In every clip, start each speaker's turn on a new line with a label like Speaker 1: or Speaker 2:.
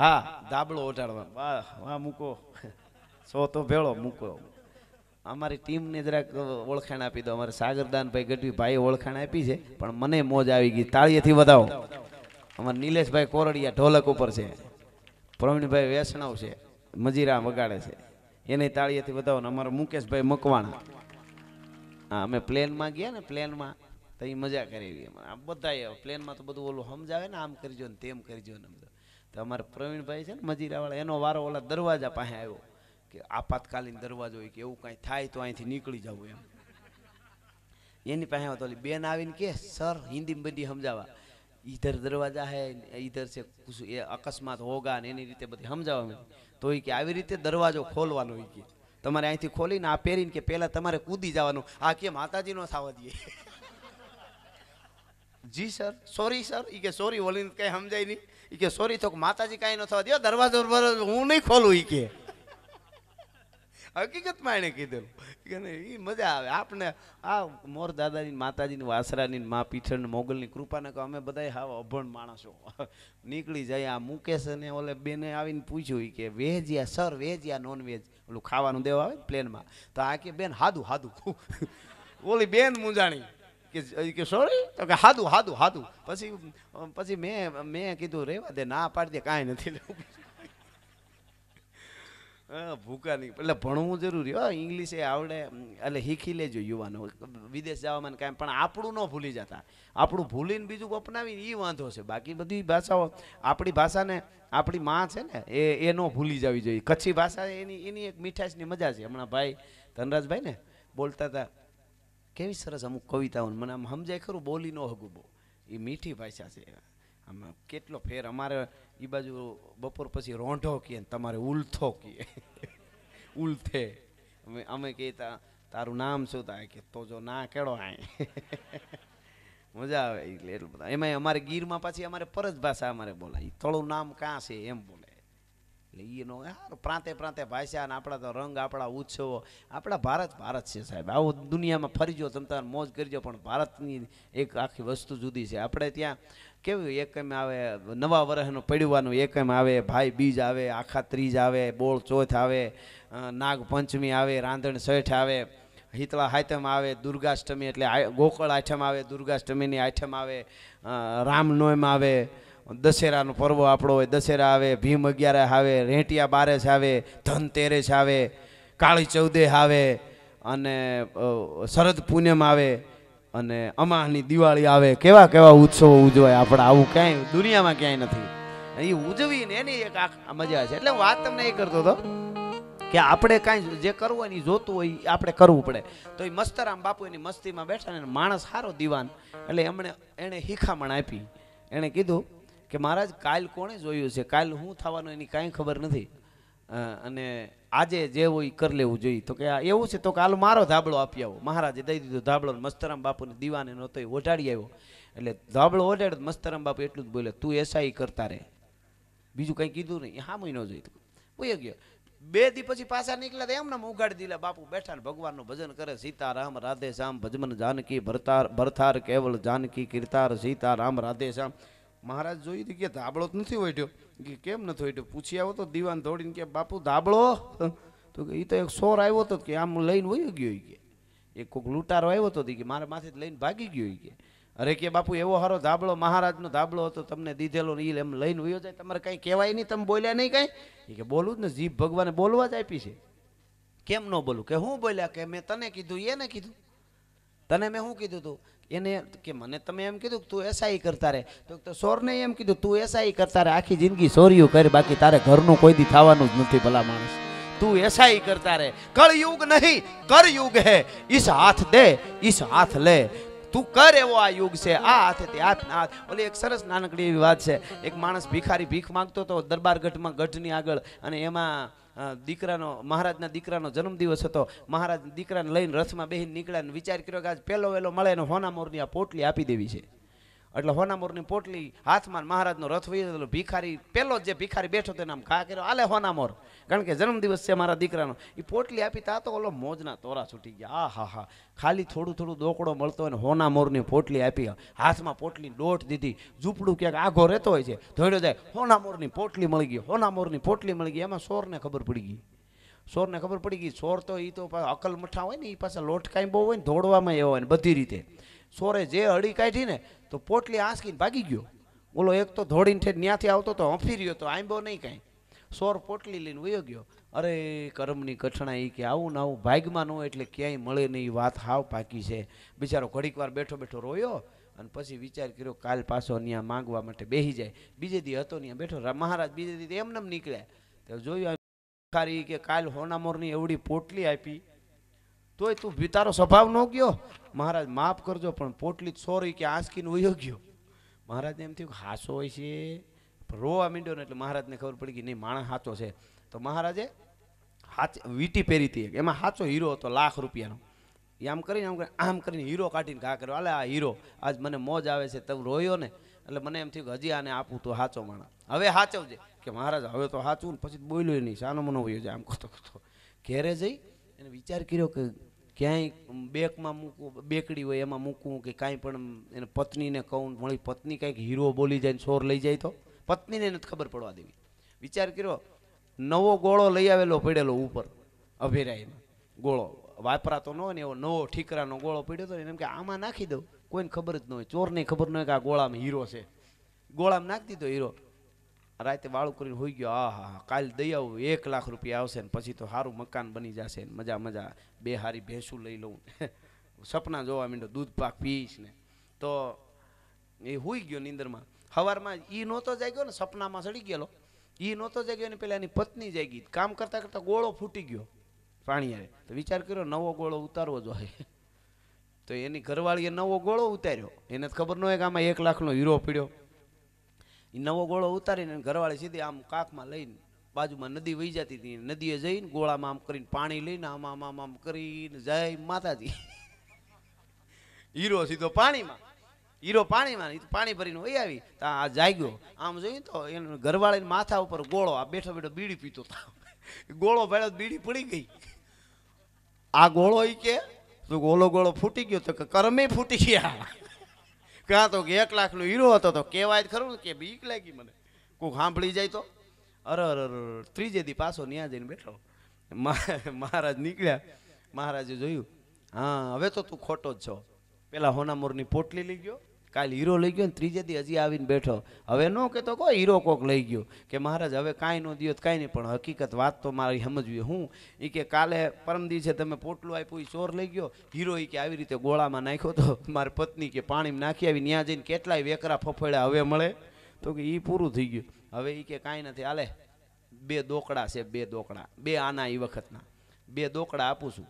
Speaker 1: હા દાબળો ઓટાડવાનો વાહ મૂકો સો તો ભેળો મૂકો અમારી ટીમને જરાક ઓળખાણ આપી દો અમારે સાગરદાનભાઈ ગઢવી ભાઈ ઓળખાણ આપી છે પણ મને મોજ આવી ગઈ તાળીએથી વધાવો અમારે નિલેશભાઈ કોરડિયા ઢોલક ઉપર છે પ્રવીણભાઈ વૈષ્ણવ છે મજીરા વગાડે છે એને તાળીએથી વધાવો ને અમારો મુકેશભાઈ મકવાણા હા અમે પ્લેનમાં ગયા ને પ્લેનમાં તો મજા કરી આ બધા પ્લેનમાં તો બધું ઓલું સમજાવે ને આમ કરજો ને તેમ કરજો ને તો અમારા પ્રવીણભાઈ છે ને મજીરાવાળા એનો વારો ઓલા દરવાજા પાસે આવ્યો કે આપાતકાલીન દરવાજો હોય કે એવું કાંઈ થાય તો અહીંથી નીકળી જવું એમ એની પાસે ઓલી બેન આવીને કે સર હિન્દીમાં બધી સમજાવા ઈધર દરવાજા હે ઈધર છે એ અકસ્માત હોગા ને એની રીતે બધી સમજાવવા તો એ કે આવી રીતે દરવાજો ખોલવાનો કે તમારે અહીંથી ખોલીને આ પહેરીને કે પહેલાં તમારે કૂદી જવાનું આ કે માતાજીનો સાવધીએ જી સર સોરી સર એ કે સોરી ઓલીને કંઈ સમજાય નહીં એ કે સોરી તો માતાજી કાંઈ ન થવા દો દરવાજો હું નહીં ખોલું એ કે હકીકતમાં એણે કીધેલું કે એ મજા આવે આપને આ મોર દાદાની માતાજીની વાસરાની મા પીઠળની મોગલની કૃપાને કહો અમે બધા હાવ અભણ માણસો નીકળી જાય આ મુકેશ અને ઓલે બેને આવીને પૂછ્યું કે વેજ યા સર વેજ યા નોન વેજ ઓલું ખાવાનું દેવા આવે પ્લેનમાં તો આ કે બેન હાદું હાદું ઓલી બેન મુંજાણી કે સોરી તો કે હાદું હાદું હાદું પછી પછી મેં મેં કીધું રહેવા દે ના પાડી દે કાંઈ નથી લેવું ભૂકા નહીં એટલે ભણવું જરૂરી હોય ઇંગ્લિશ એ આવડે એટલે શીખી લેજો યુવાનો વિદેશ જવામાં કાંઈ પણ આપણું ન ભૂલી જતા આપણું ભૂલીને બીજું અપનાવીને એ વાંધો છે બાકી બધી ભાષાઓ આપણી ભાષાને આપણી માં છે ને એ એ ન ભૂલી જવી જોઈએ કચ્છી ભાષા એની એની એક મીઠાશની મજા છે હમણાં ભાઈ ધનરાજભાઈ ને બોલતા હતા કેવી સરસ અમુક કવિતાઓ મને આમ સમજાય ખરું બોલી નો હગું બહુ એ મીઠી ભાષા છે આમ કેટલો ફેર અમારે એ બાજુ બપોર પછી રોંઢો કીએ ને તમારે ઉલથો કીએ ઉલથે અમે અમે કહેતા તારું નામ શું થાય કે તો જો ના કેડો આ મજા આવે એટલે એટલું બધા એમાં અમારે ગીરમાં પાછી અમારે પરત ભાષા અમારે બોલાય થોડું નામ કાં છે એમ બોલે એટલે એ નો પ્રાંતે પ્રાંતે ભાષા અને આપણા તો રંગ આપણા ઉત્સવો આપણા ભારત ભારત છે સાહેબ આવું દુનિયામાં ફરીજો તમતા મોજ કરજો પણ ભારતની એક આખી વસ્તુ જુદી છે આપણે ત્યાં કેવું એક એમ આવે નવા વર્ષનું પડવાનું એમ આવે ભાઈ બીજ આવે આખા ત્રીજ આવે બોળ ચોથ આવે નાગપંચમી આવે રાંધણ શેઠ આવે હિતળા હાથમ આવે દુર્ગાષ્ટમી એટલે ગોકળ આઠમ આવે દુર્ગાષ્ટમીની આઠમ આવે રામનોમ આવે દશેરાનો પર્વ આપણો હોય દશેરા આવે ભીમ અગિયાર આવે રેંટિયા બારેસ આવે ધનતેરસ આવે કાળી ચૌદે આવે અને શરદ પૂનમ આવે અને અમાની દિવાળી આવે કેવા કેવા ઉત્સવો ઉજવાય આપણે આવું ક્યાંય દુનિયામાં ક્યાંય નથી એ ઉજવીને એની એક આ મજા છે એટલે વાત તમને એ કરતો હતો કે આપણે કાંઈ જે કરવું હોય જોતું હોય આપણે કરવું પડે તો એ મસ્તરામ બાપુ એની મસ્તીમાં બેઠા ને માણસ સારો દિવાન એટલે એમણે એણે હિખામણ આપી એણે કીધું કે મહારાજ કાલ કોણે જોયું છે કાલ હું થવાનું એની કાંઈ ખબર નથી અને આજે જે હોય કરી લેવું જોઈએ તો કે આ એવું છે તો કાલ મારો ધાબળો આપી આવો મહારાજે દઈ દીધો ધાબળો મસ્તરામ બાપુને દીવાને નહોતો એ ઓઢાડી આવ્યો એટલે ધાબળો ઓઢાડ્યો મસ્તરામ બાપુ એટલું જ બોલે તું એસઆઈ કરતા રહે બીજું કંઈ કીધું નહીં હા મહિનો જોઈતું બોય ગયો બે દી પછી પાછા નીકળ્યા તો એમને ઉગાડી દીધા બાપુ બેઠા ને ભગવાનનું ભજન કરે સીતારામ રાધે શ્યામ ભજમન જાનકી ભરતાર ભરથાર કેવલ જાનકી કીર્તાર સીતારામ રાધે શ્યામ મહારાજ જોયું કે ધાબળો તો નથી વઢ્યો કે કેમ નથી વઢ્યો પૂછી આવ્યો તો દીવાન ધોડીને કે બાપુ ધાબળો તો કે એ તો એક સોર આવ્યો હતો કે આમ લઈને વહી ગયો કે એક કોઈક લૂંટારો આવ્યો હતો કે મારા માથે લઈને ભાગી ગયો કે અરે કે બાપુ એવો હારો ધાબળો મહારાજનો ધાબળો હતો તમને દીધેલો ને એમ લઈને વયો જાય તમારે કંઈ કહેવાય નહીં તમે બોલ્યા નહીં કાંઈ એ કે બોલું જ ને જીભ ભગવાને બોલવા જ આપી છે કેમ ન બોલું કે હું બોલ્યા કે મેં તને કીધું એને કીધું તને મેં શું કીધું હતું એને કે મને તમે એમ કીધું કે તું એસઆઈ કરતા રહે તો સોરને એમ કીધું તું એસઆઈ કરતા રહે આખી જિંદગી સોર્યું કર બાકી તારે ઘરનું કોઈ દી થવાનું જ નથી ભલા માણસ તું એસા કરતા રહે કળયુગ નહીં કરયુગ હે ઈસ હાથ દે ઈસ હાથ લે તું કર એવો આ યુગ છે આ હાથે તે હાથ ના હાથ ઓલી એક સરસ નાનકડી એવી વાત છે એક માણસ ભિખારી ભીખ માંગતો હતો દરબારગઢમાં ગઢની આગળ અને એમાં દીકરાનો મહારાજના દીકરાનો જન્મદિવસ હતો મહારાજ દીકરાને લઈને રથમાં બેહીને નીકળ્યા વિચાર કર્યો કે આજ પહેલો વહેલો મળે અને હોના મોરની આ પોટલી આપી દેવી છે એટલે હોનામોરની પોટલી હાથમાં મહારાજનો રથ વહી ભિખારી પેલો જે ભિખારી બેઠો તેના આમ ઘા કર્યો આલે હોનામોર કારણ કે જન્મદિવસ છે મારા દીકરાનો એ પોટલી આપી તા તો ઓલો મોજના તોરા છૂટી ગયા આ હા હા ખાલી થોડું થોડું દોકડો મળતો હોય અને હોનામોરની પોટલી આપી હાથમાં પોટલી દોટ દીધી ઝૂંપડું ક્યાંક આઘો રહેતો હોય છે ધોડ્યો જાય હોનામોરની પોટલી મળી ગઈ હોનામોરની પોટલી મળી ગઈ એમાં સોરને ખબર પડી ગઈ સોરને ખબર પડી ગઈ સોર તો એ તો અકલ મઠા હોય ને એ પાછા લોટકાઈ બહુ હોય ને ધોડવામાં એવો હોય ને બધી રીતે સોરે જે અડી કાઢી ને તો પોટલી આંસકીને ભાગી ગયો બોલો એક તો ધોળીને ઠેઠ ન્યાથી આવતો તો હંફી રહ્યો તો આંબો નહીં કાંઈ સોર પોટલી લઈને વયો ગયો અરે કર્મની એ કે આવું ને આવું ભાગમાં ન હોય એટલે ક્યાંય મળે નહીં વાત હાવ પાકી છે બિચારો ઘડીક વાર બેઠો બેઠો રોયો અને પછી વિચાર કર્યો કાલ પાછો ત્યાં માંગવા માટે બેસી જાય બીજે દી હતો ત્યાં બેઠો મહારાજ બીજે દી એમને નીકળ્યા તો જોયું ખારી કે કાલ હોનામોરની એવડી પોટલી આપી તોય તું તારો સ્વભાવ ન ગયો મહારાજ માફ કરજો પણ પોટલી સોરી કે આંસકીને ઉયો ગયો મહારાજને એમ થયું હાસો હોય છે રોવા મીંડ્યો ને એટલે મહારાજને ખબર પડી કે નહીં માણસ સાચો છે તો મહારાજે હાચ વીટી પહેરી હતી એમાં સાચો હીરો હતો લાખ રૂપિયાનો એ આમ કરીને આમ કરીને આમ કરીને હીરો કાઢીને ઘા કર્યો અલે આ હીરો આજ મને મોજ આવે છે તમે રોયો ને એટલે મને એમ થયું કે હજી આને આપું તો સાચો માણસ હવે સાચવજે કે મહારાજ હવે તો સાચવું પછી બોલ્યો નહીં સાનો મનો હોય છે આમ ખોતો ખોતો ઘેરે જઈ એને વિચાર કર્યો કે ક્યાંય બેકમાં મૂકવું બેકડી હોય એમાં મૂકવું કે કાંઈ પણ એને પત્નીને કહું વળી પત્ની કાંઈક હીરો બોલી જાય ને ચોર લઈ જાય તો પત્નીને નથી ખબર પડવા દેવી વિચાર કર્યો નવો ગોળો લઈ આવેલો પડેલો ઉપર અભેરાયમાં ગોળો વાપરાતો ન હોય ને એવો નવો ઠીકરાનો ગોળો પડ્યો હતો એમ કે આમાં નાખી દઉં કોઈને ખબર જ ન હોય ચોરને ખબર ન હોય કે આ ગોળામાં હીરો છે ગોળામાં નાખી દીધો હીરો રાતે વાળું કરીને હોઈ ગયો આહા હા કાલ દઈ આવું એક લાખ રૂપિયા આવશે ને પછી તો સારું મકાન બની જશે ને મજા મજા બે હારી ભેંસું લઈ લઉં સપના જોવા માંડો દૂધ પાક પીશ ને તો એ હોઈ ગયો નિંદરમાં સવારમાં એ નહોતો જાગ્યો ને સપનામાં સડી ગયેલો એ નહોતો જાગ્યો ને પેલા એની પત્ની જાગી કામ કરતાં કરતાં ગોળો ફૂટી ગયો પાણી આવે તો વિચાર કર્યો નવો ગોળો ઉતારવો જોઈએ તો એની ઘરવાળીએ નવો ગોળો ઉતાર્યો એને ખબર ન હોય કે આમાં એક લાખનો હીરો પીડ્યો એ નવો ગોળો ઉતારીને ઘરવાળી સીધી આમ કાકમાં લઈને બાજુમાં નદી વહી જતી હતી નદીએ જઈને ગોળામાં આમ કરીને પાણી લઈને આમ આમ આમ આમ કરીને જાય માતાજી હીરો સીધો પાણીમાં હીરો પાણીમાં પાણી ભરીને વહી આવી તો આ જાગ્યો આમ જોયું તો એને ઘરવાળીને માથા ઉપર ગોળો આ બેઠો બેઠો બીડી પીતો હતો ગોળો ભેળો બીડી પડી ગઈ આ ગોળો એ કે ઓલો ગોળો ફૂટી ગયો તો કર્મે ફૂટી ગયા કાં તો કે એક લાખનો હીરો હતો તો કહેવાય ખરું કે બીક લાગી મને કોઈ સાંભળી જાય તો અરે અરે ત્રીજે દી પાછો ન્યા જઈને બેઠો મહારાજ નીકળ્યા મહારાજે જોયું હા હવે તો તું ખોટો જ છો પેલા હોનામોરની પોટલી લઈ ગયો કાલે હીરો લઈ ગયો ને ત્રીજેથી હજી આવીને બેઠો હવે ન કહેતો કોઈ હીરો કોક લઈ ગયો કે મહારાજ હવે કાંઈ ન દિયો કાંઈ નહીં પણ હકીકત વાત તો મારી સમજવી હું એ કે કાલે પરમ દિવસે તમે પોટલું આપ્યું એ ચોર લઈ ગયો હીરો એ કે આવી રીતે ગોળામાં નાખ્યો તો મારી પત્ની કે પાણીમાં નાખી આવી ત્યાં જઈને કેટલાય વેકરા ફફળ્યા હવે મળે તો કે એ પૂરું થઈ ગયું હવે એ કે કાંઈ નથી હાલે બે દોકડા છે બે દોકડા બે આના એ વખતના બે દોકડા આપું છું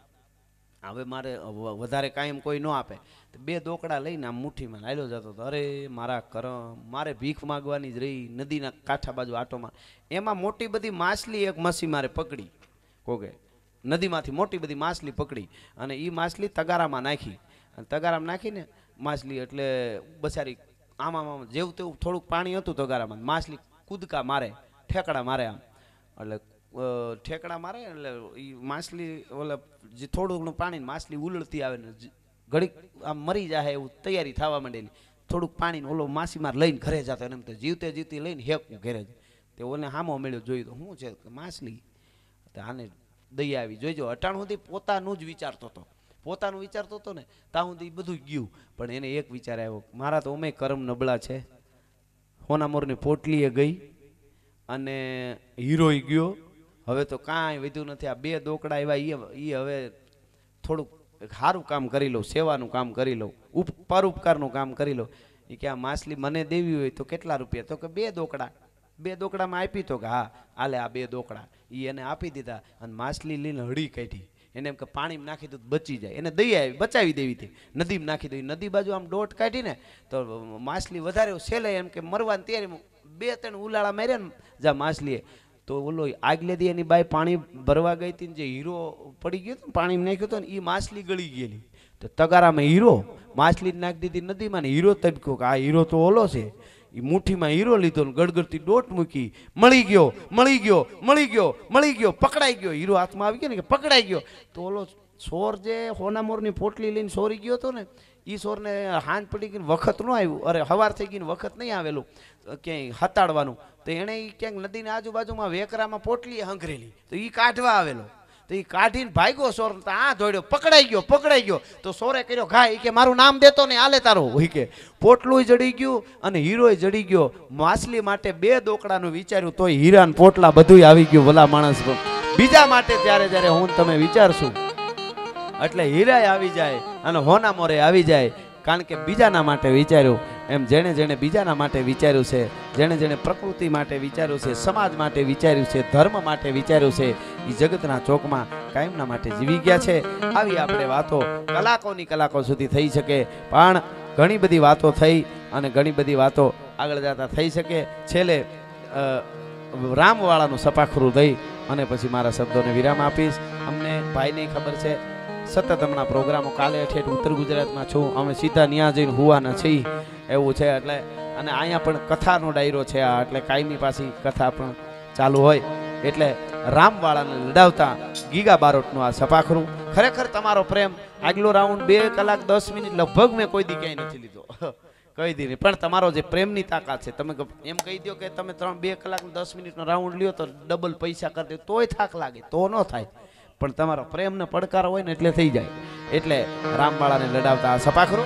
Speaker 1: હવે મારે વધારે કાયમ કોઈ ન આપે તો બે દોકડા લઈને આમ મુઠ્ઠીમાં લાયલો જતો હતો અરે મારા કરમ મારે ભીખ માગવાની જ રહી નદીના કાંઠા બાજુ આટોમાં એમાં મોટી બધી માછલી એક મસી મારે પકડી કોકે નદીમાંથી મોટી બધી માછલી પકડી અને એ માછલી તગારામાં નાખી અને તગારામાં નાખીને માછલી એટલે બસારી આમાં આમ જેવું તેવું થોડુંક પાણી હતું તગારામાં માછલી કૂદકા મારે ઠેકડા મારે આમ એટલે ઠેકડા મારે એટલે એ માછલી ઓલે જે થોડું ઘણું પાણી માછલી ઉલળતી આવે ને ઘડીક આમ મરી જાય એવું તૈયારી થવા માંડેલી થોડુંક પાણી ઓલો માછીમાર લઈને ઘરે જતો એમ તો જીવતે જીવતી લઈને હેકું ઘરે તે ઓને હામો મળ્યો જોયું તો શું છે માછલી આને દઈ આવી જોઈજો અટાણ સુધી પોતાનું જ વિચારતો હતો પોતાનું વિચારતો હતો ને ત્યાં સુધી બધું ગયું પણ એને એક વિચાર આવ્યો મારા તો અમે કરમ નબળા છે હોનામોરની પોટલીએ ગઈ અને હીરોય ગયો હવે તો કાંઈ વધ્યું નથી આ બે દોકડા એવા એ હવે થોડુંક સારું કામ કરી લઉં સેવાનું કામ કરી લઉં ઉપ પરોપકારનું કામ કરી લઉં એ કે આ માછલી મને દેવી હોય તો કેટલા રૂપિયા તો કે બે દોકડા બે દોકડામાં આપી તો કે હા આલે આ બે દોકડા એ એને આપી દીધા અને માછલી લઈને હળી કાઢી એને એમ કે પાણીમાં નાખી દઉં બચી જાય એને દઈ આવી બચાવી દેવી હતી નદીમાં નાખી દઉં નદી બાજુ આમ ડોટ કાઢીને તો માછલી વધારે છેલ્લે એમ કે મરવાની ત્યારે બે ત્રણ ઉલાળા માર્યા ને જા માછલીએ તો ઓલો આગ લેતી એની બાઈ પાણી ભરવા ગઈ હતી જે હીરો પડી ગયો હતો પાણી નાખ્યો હતો ને એ માછલી ગળી ગયેલી તો તગારામાં હીરો માછલી નાખ દીધી નદીમાં ને હીરો તબક્યો કે આ હીરો તો ઓલો છે એ મુઠ્ઠીમાં હીરો લીધો ને ગડગડતી ડોટ મૂકી મળી ગયો મળી ગયો મળી ગયો મળી ગયો પકડાઈ ગયો હીરો હાથમાં આવી ગયો ને કે પકડાઈ ગયો તો ઓલો સોર જે હોનામોરની પોટલી લઈને સોરી ગયો હતો ને ઈશ્વરને હાંજ પડી ગઈ વખત ન આવ્યું અરે સવાર થઈ ગઈ વખત નહીં આવેલું ક્યાંય હતાડવાનું તો એણે એ ક્યાંક નદીની આજુબાજુમાં વેકરામાં પોટલી હંકરેલી તો એ કાઢવા આવેલો તો એ કાઢીને ભાગ્યો સોર તો આ જોડ્યો પકડાઈ ગયો પકડાઈ ગયો તો સોરે કર્યો ઘા એ કે મારું નામ દેતો ને આલે તારું હોય કે પોટલું જડી ગયું અને હીરોય જડી ગયો માછલી માટે બે દોકડાનું વિચાર્યું તોય હીરાન પોટલા બધું આવી ગયું ભલા માણસ બીજા માટે ત્યારે જ્યારે હું તમે વિચારશું એટલે હીરાય આવી જાય અને હોના મોરે આવી જાય કારણ કે બીજાના માટે વિચાર્યું એમ જેણે જેણે બીજાના માટે વિચાર્યું છે જેણે જેણે પ્રકૃતિ માટે વિચાર્યું છે સમાજ માટે વિચાર્યું છે ધર્મ માટે વિચાર્યું છે એ જગતના ચોકમાં કાયમના માટે જીવી ગયા છે આવી આપણે વાતો કલાકોની કલાકો સુધી થઈ શકે પણ ઘણી બધી વાતો થઈ અને ઘણી બધી વાતો આગળ જતા થઈ શકે છેલ્લે રામવાળાનું સપાખરું દઈ અને પછી મારા શબ્દોને વિરામ આપીશ અમને ભાઈને ખબર છે સતત હમણાં પ્રોગ્રામો કાલે ઠેઠ ઉત્તર ગુજરાતમાં છું અમે સીધા ન્યા જઈને હોવાના છીએ એવું છે એટલે અને અહીંયા પણ કથાનો ડાયરો છે આ એટલે કાયમી પાછી કથા પણ ચાલુ હોય એટલે રામવાળાને લડાવતા ગીગા બારોટનું આ સપાખરું ખરેખર તમારો પ્રેમ આગલો રાઉન્ડ બે કલાક દસ મિનિટ લગભગ મેં કોઈ દી ક્યાંય નથી લીધો કહી દીધી પણ તમારો જે પ્રેમની તાકાત છે તમે એમ કહી દો કે તમે ત્રણ બે કલાક દસ મિનિટનો રાઉન્ડ લ્યો તો ડબલ પૈસા કરી દો તોય થાક લાગે તો ન થાય પણ તમારો પ્રેમનો પડકાર હોય ને એટલે થઈ જાય એટલે રામબાળાને લડાવતા સપાખરો